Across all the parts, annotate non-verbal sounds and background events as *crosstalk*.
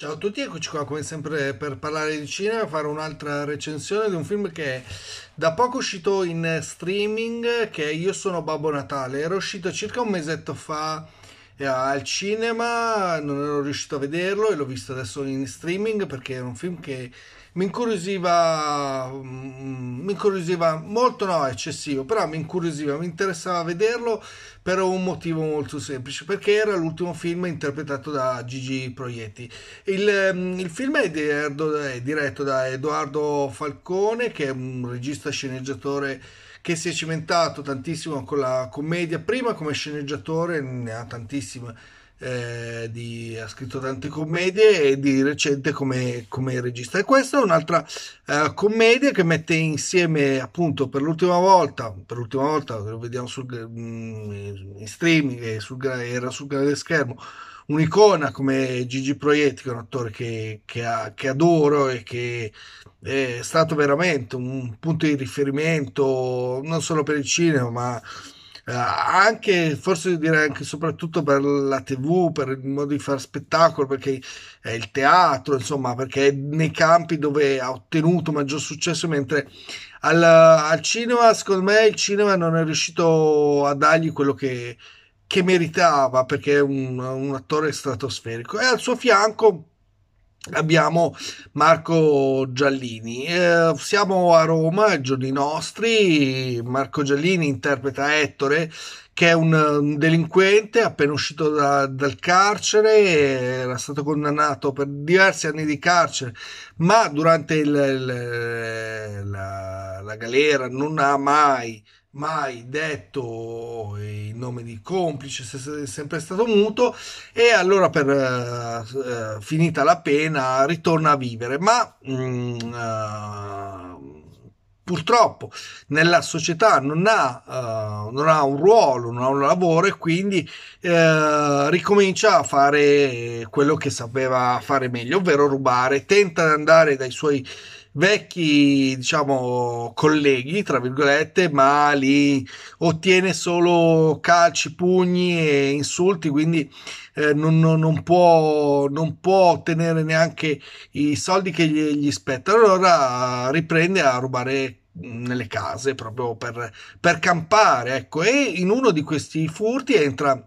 Ciao a tutti, eccoci qua come sempre per parlare di cinema, fare un'altra recensione di un film che è da poco uscito in streaming, che è Io sono Babbo Natale, era uscito circa un mesetto fa eh, al cinema, non ero riuscito a vederlo e l'ho visto adesso in streaming perché era un film che mi incuriosiva mi incuriosiva molto, no, eccessivo, però mi incuriosiva, mi interessava vederlo per un motivo molto semplice, perché era l'ultimo film interpretato da Gigi Proietti. Il, ehm, il film è, di, è diretto da Edoardo Falcone, che è un regista sceneggiatore che si è cimentato tantissimo con la commedia, prima come sceneggiatore, ne ha tantissime eh, di, ha scritto tante commedie e di recente come, come regista. E questa è un'altra eh, commedia che mette insieme appunto per l'ultima volta, per l'ultima volta lo vediamo sul, mm, in streaming, sul, era sul grande schermo, un'icona come Gigi Proietti, che è un attore che, che, ha, che, adoro e che è stato veramente un punto di riferimento non solo per il cinema ma eh, anche forse direi anche soprattutto per la tv, per il modo di fare spettacolo, perché è il teatro, insomma, perché è nei campi dove ha ottenuto maggior successo, mentre al, al cinema, secondo me, il cinema non è riuscito a dargli quello che, che meritava, perché è un, un attore stratosferico. E al suo fianco abbiamo Marco Giallini. Eh, siamo a Roma, ai giorni nostri. Marco Giallini interpreta Ettore, che è un, un delinquente appena uscito da, dal carcere, era stato condannato per diversi anni di carcere, ma durante il, il, la, la galera non ha mai mai detto eh, il nome di complice, è sempre stato muto e allora per eh, eh, finita la pena ritorna a vivere, ma mm, eh, purtroppo nella società non ha, eh, non ha, un ruolo, non ha un lavoro e quindi eh, ricomincia a fare quello che sapeva fare meglio, ovvero rubare, tenta di andare dai suoi vecchi, diciamo, colleghi, tra virgolette, ma li ottiene solo calci, pugni e insulti, quindi eh, non, non, non, può, non può ottenere neanche i soldi che gli, gli spettano. Allora riprende a rubare nelle case proprio per, per campare, ecco, e in uno di questi furti entra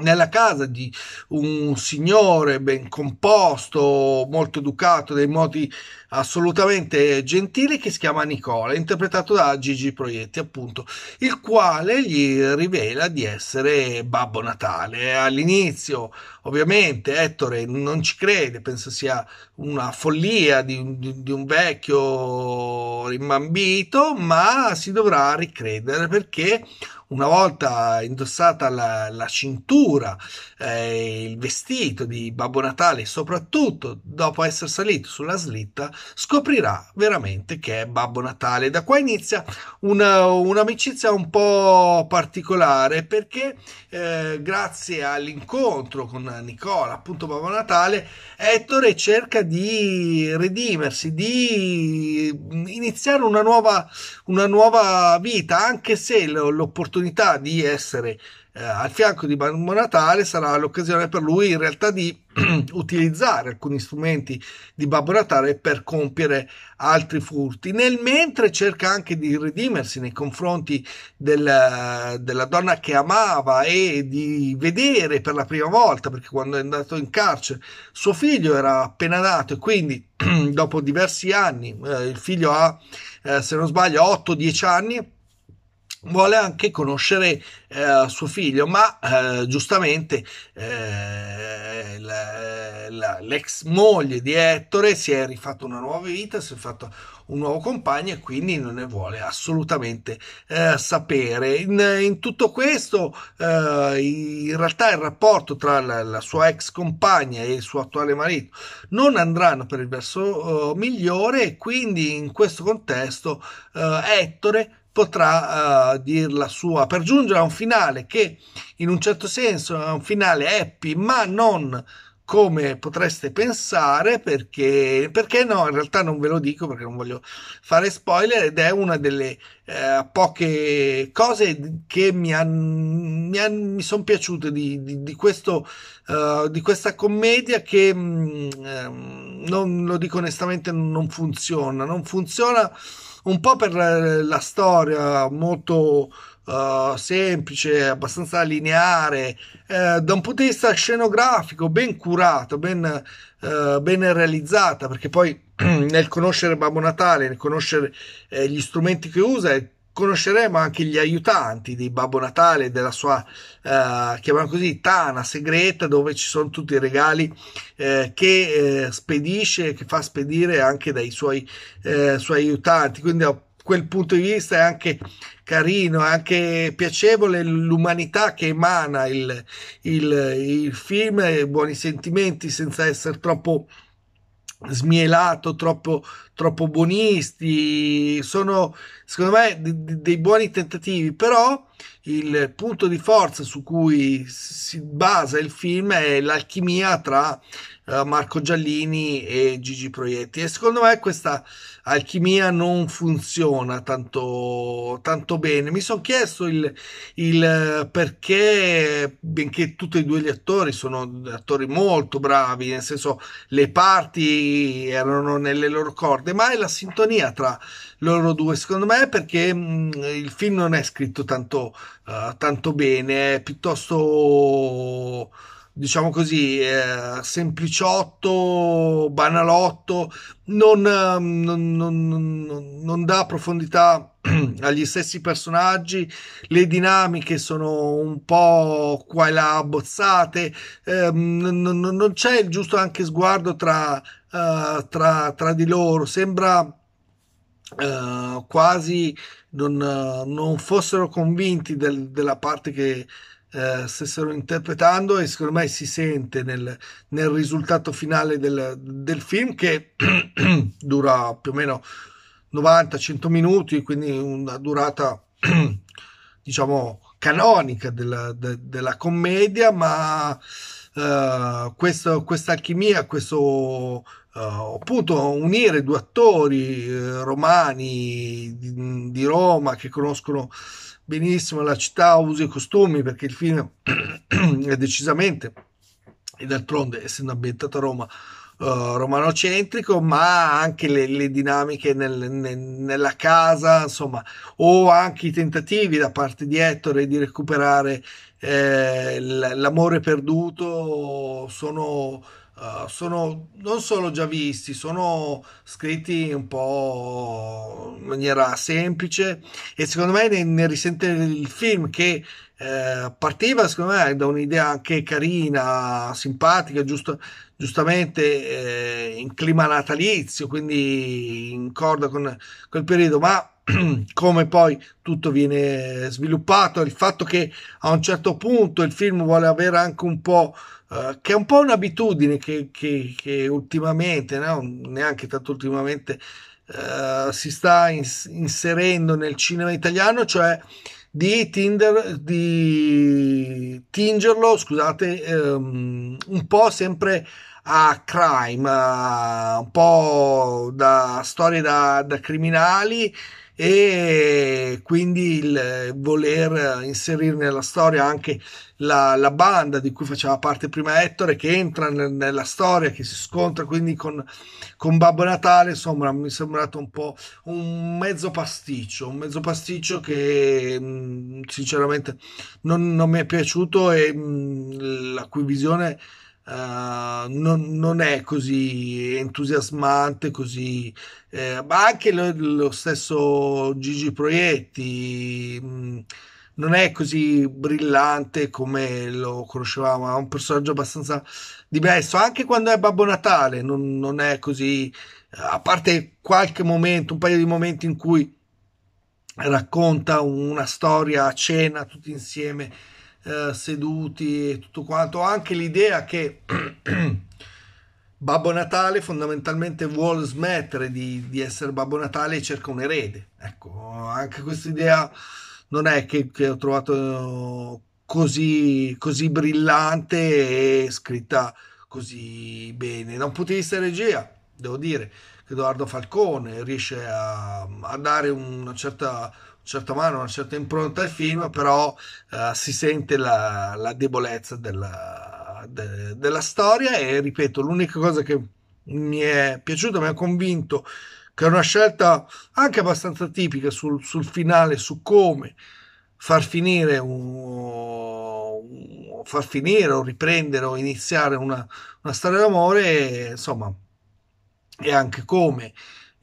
nella casa di un signore ben composto, molto educato, dei modi assolutamente gentili che si chiama Nicola, interpretato da Gigi Proietti, appunto, il quale gli rivela di essere Babbo Natale. All'inizio, ovviamente, Ettore non ci crede, pensa sia una follia di, di, di un vecchio rimbambito, ma si dovrà ricredere perché una volta indossata la, la cintura, eh, il vestito di Babbo Natale, soprattutto dopo essere salito sulla slitta, scoprirà veramente che è Babbo Natale. Da qua inizia una, un'amicizia un po' particolare perché eh, grazie all'incontro con Nicola, appunto Babbo Natale, Ettore cerca di redimersi, di iniziare una nuova, una nuova vita, anche se l'opportunità l'opportunità di essere eh, al fianco di Babbo Natale sarà l'occasione per lui in realtà di *clears throat* utilizzare alcuni strumenti di Babbo Natale per compiere altri furti, nel mentre cerca anche di redimersi nei confronti del, della donna che amava e di vedere per la prima volta, perché quando è andato in carcere suo figlio era appena nato e quindi *clears throat* dopo diversi anni eh, il figlio ha, eh, se non sbaglio, 8-10 anni vuole anche conoscere eh, suo figlio, ma eh, giustamente eh, la, la, l'ex moglie di Ettore si è rifatto una nuova vita, si è fatto un nuovo compagno e quindi non ne vuole assolutamente eh, sapere. In, in, tutto questo, eh, in realtà il rapporto tra la, la, sua ex compagna e il suo attuale marito non andranno per il verso oh, migliore e quindi in questo contesto eh, Ettore potrà uh, eh, dire la sua per giungere a un finale che in un certo senso è un finale happy, ma non come potreste pensare perché, perché no, in realtà non ve lo dico perché non voglio fare spoiler ed è una delle eh, poche cose che mi, han, mi, han, mi sono piaciute di, di, di, questo, uh, di, questa commedia che mh, mm, ehm, non lo dico onestamente non funziona, non funziona un po' per la, storia molto uh, semplice, abbastanza lineare, uh, da un punto di vista scenografico ben curata, ben, uh, ben realizzata, perché poi *clears throat* nel conoscere Babbo Natale, nel conoscere eh, gli strumenti che usa, è conosceremo anche gli aiutanti di Babbo Natale, della sua, eh, chiamiamola così, tana segreta, dove ci sono tutti i regali eh, che eh, spedisce, che fa spedire anche dai suoi, eh, suoi aiutanti. Quindi da quel punto di vista è anche carino, è anche piacevole l'umanità che emana il, il, il film, buoni sentimenti senza essere troppo smielato, troppo, troppo buonisti. Sono, secondo me, de- dei buoni tentativi, però il punto di forza su cui si basa il film è l'alchimia tra eh, Marco Giallini e Gigi Proietti. E secondo me questa alchimia non funziona tanto, tanto bene. Mi sono chiesto il, il, eh, perché, benché tutti e due gli attori sono attori molto bravi, nel senso le parti erano nelle loro corde, ma è la sintonia tra loro due, secondo me, perché mh, mm, il film non è scritto tanto, uh, tanto bene, è piuttosto diciamo così, eh, sempliciotto, banalotto, non, ehm, non, non, non, dà profondità *clears throat* agli stessi personaggi, le dinamiche sono un po' qua e là abbozzate, eh, non, c'è il giusto anche sguardo tra, uh, tra, tra di loro, sembra... Uh, quasi non, uh, non, fossero convinti del, della parte che, stessero eh, interpretando e secondo me si sente nel, nel risultato finale del, del film che *clears throat* dura più o meno 90-100 minuti, quindi una durata *clears throat* diciamo canonica della, de, della commedia, ma eh, questo, questa alchimia, questo Uh, appunto unire due attori eh, romani di, di, Roma che conoscono benissimo la città, usi e costumi, perché il film *clears throat* è decisamente, e d'altronde essendo ambientato a Roma, Uh, romanocentrico, ma anche le, le dinamiche nel, nel, nella casa, insomma, o anche i tentativi da parte di Ettore di recuperare eh, l'amore perduto sono eh, sono non solo già visti, sono scritti un po' in maniera semplice e secondo me ne, ne risente il film che eh, partiva secondo me da un'idea anche carina, simpatica, giusto, giustamente eh, in clima natalizio, quindi in corda con quel periodo, ma *clears throat* come poi tutto viene sviluppato, il fatto che a un certo punto il film vuole avere anche un po', eh, che è un po' un'abitudine che, che, che ultimamente, no? neanche tanto ultimamente, eh, si sta ins- inserendo nel cinema italiano, cioè di, tinder, di tingerlo, scusate, ehm, un po' sempre a crime, a un po' da storie da, da criminali e quindi il voler inserire nella storia anche la, la banda di cui faceva parte prima Ettore che entra nel, nella storia, che si scontra quindi con, con Babbo Natale, insomma mi è sembrato un po' un mezzo pasticcio, un mezzo pasticcio che mm, sinceramente non, non, mi è piaciuto e mm, la cui visione eh, non, non, è così entusiasmante, così, eh, ma anche lo, lo, stesso Gigi Proietti mh, mm, non è così brillante come lo conoscevamo, è un personaggio abbastanza diverso, anche quando è Babbo Natale non, non è così, a parte qualche momento, un paio di momenti in cui racconta una storia a cena tutti insieme eh, seduti e tutto quanto, anche l'idea che *clears throat* Babbo Natale fondamentalmente vuole smettere di, di, essere Babbo Natale e cerca un erede. Ecco, anche questa idea non è che, che ho trovato eh, così, così brillante e scritta così bene. Da un punto di vista regia, devo dire che Edoardo Falcone riesce a, a dare una certa certa mano, una certa impronta al film, però eh, si sente la, la debolezza della, de, della, storia e ripeto, l'unica cosa che mi è piaciuta, mi ha convinto che è una scelta anche abbastanza tipica sul, sul finale, su come far finire un, far finire o riprendere o iniziare una, una storia d'amore, insomma, e anche come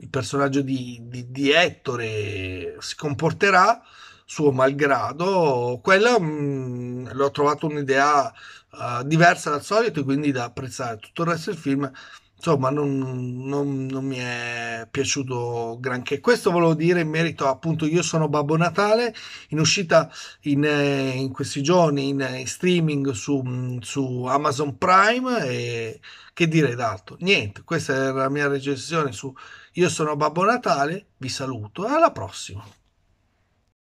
il personaggio di, di, di Ettore si comporterà suo malgrado, quella mh, mm, l'ho trovato un'idea uh, diversa dal solito e quindi da apprezzare. Tutto il resto del film, insomma, non, non, non, mi è piaciuto granché. Questo volevo dire in merito appunto Io sono Babbo Natale, in uscita in, eh, in questi giorni in, in streaming su, mm, su, Amazon Prime e che dire d'altro? Niente, questa era la mia recensione su io sono Babbo Natale, vi saluto e alla prossima.